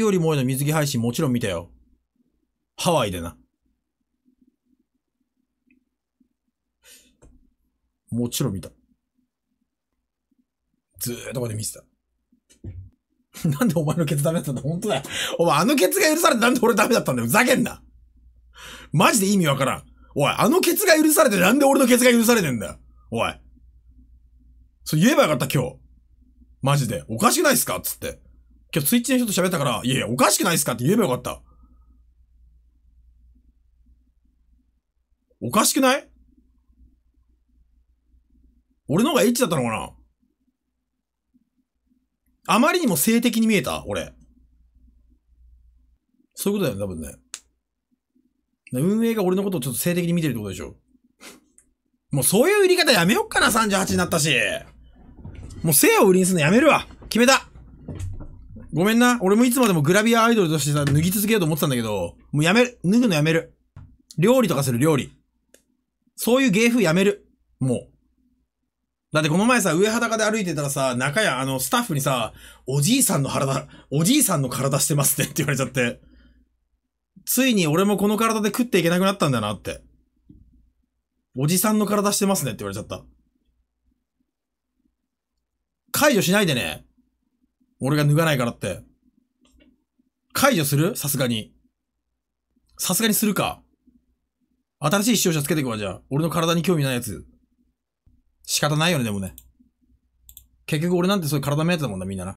よりもえの水着配信もちろん見たよ。ハワイでな。もちろん見た。ずーっとこで見てた。なんでお前のケツダメだったんだ本当だよ。お前あのケツが許されてなんで俺ダメだったんだよ。ふざけんな。マジで意味わからん。おい、あのケツが許されてなんで俺のケツが許されてんだよ。おい。そう言えばよかった今日。マジで。おかしくないっすかつって。今日ツイッチの人と喋ったから、いやいや、おかしくないですかって言えばよかった。おかしくない俺の方がエッチだったのかなあまりにも性的に見えた俺。そういうことだよね、多分ね。運営が俺のことをちょっと性的に見てるってことでしょ。もうそういう売り方やめよっかな、38になったし。もう性を売りにするのやめるわ。決めた。ごめんな。俺もいつまでもグラビアアイドルとしてさ、脱ぎ続けようと思ってたんだけど、もうやめる。脱ぐのやめる。料理とかする、料理。そういう芸風やめる。もう。だってこの前さ、上裸で歩いてたらさ、中屋、あの、スタッフにさ、おじいさんの体、おじいさんの体してますねって言われちゃって。ついに俺もこの体で食っていけなくなったんだなって。おじさんの体してますねって言われちゃった。解除しないでね。俺が脱がないからって。解除するさすがに。さすがにするか。新しい視聴者つけていくわ、じゃあ。俺の体に興味ないやつ。仕方ないよね、でもね。結局俺なんてそういう体目当てだもんな、みんなな。